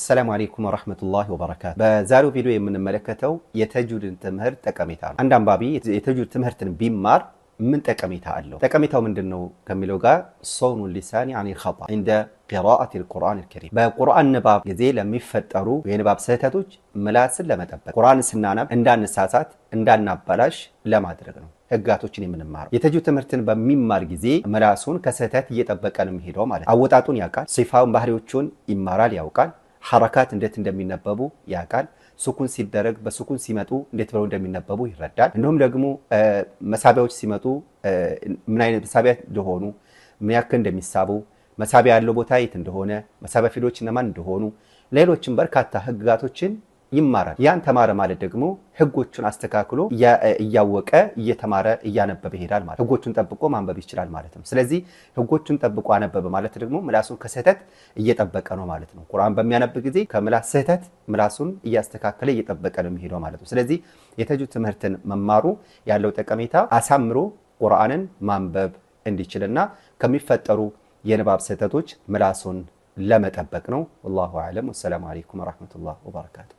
السلام عليكم ورحمة الله وبركاته. بزارو فيديو من ملكته يتجود تمهر تكاميتان. عندما بابي يتجود تمهر بيمار من تكاميتها له. تكاميتها من دنو كميلوغا صون اللسان يعني الخطأ عند قراءة القرآن الكريم. بقرآن نباب جزيل لم يفتروا وين باب سيتاتوج ملاس لما تبقى. قرآن سنانا عندنا ساسات عندنا بلاش لما درجنو. ህጋቶችን የምንማረው የተጁ ትምህርትን በሚማር ጊዜ ምላሱን ከስህተት እየጠበቀ ነው የሚሄደው ማለት አወጣጡን ያውቃል ሲፋውን ባህሪዎቹን ይማራል ያውቃል ሐረካት እንዴት እንደሚነበቡ ያውቃል። ሱኩን ሲደረግ በሱኩን ሲመጡ እንዴት ብለው እንደሚነበቡ ይረዳል። እንዲሁም ደግሞ መሳቢያዎች ሲመጡ ምን አይነት መሳቢያ እንደሆኑ፣ ምን ያክል እንደሚሳቡ፣ መሳቢያ ያለው ቦታ የት እንደሆነ፣ መሳቢያ ፊደሎች እነማን እንደሆኑ፣ ሌሎችም በርካታ ህግጋቶችን ይማራል። ያን ተማረ ማለት ደግሞ ህጎቹን አስተካክሎ እያወቀ እየተማረ እያነበበ ይሄዳል ማለት ህጎቹን ጠብቆ ማንበብ ይችላል ማለት ነው። ስለዚህ ህጎቹን ጠብቆ አነበበ ማለት ደግሞ ምላሱን ከስህተት እየጠበቀ ነው ማለት ነው። ቁርአን በሚያነብ ጊዜ ከምላስ ስህተት ምላሱን እያስተካከለ እየጠበቀ ነው የሚሄደው ማለት ነው። ስለዚህ የተጁ ትምህርትን መማሩ ያለው ጠቀሜታ አሳምሮ ቁርአንን ማንበብ እንዲችልና ከሚፈጠሩ የንባብ ስህተቶች ምላሱን ለመጠበቅ ነው። ወላሁ አለም። ወሰላሙ አለይኩም ወረሕመቱላህ ወበረካቱ።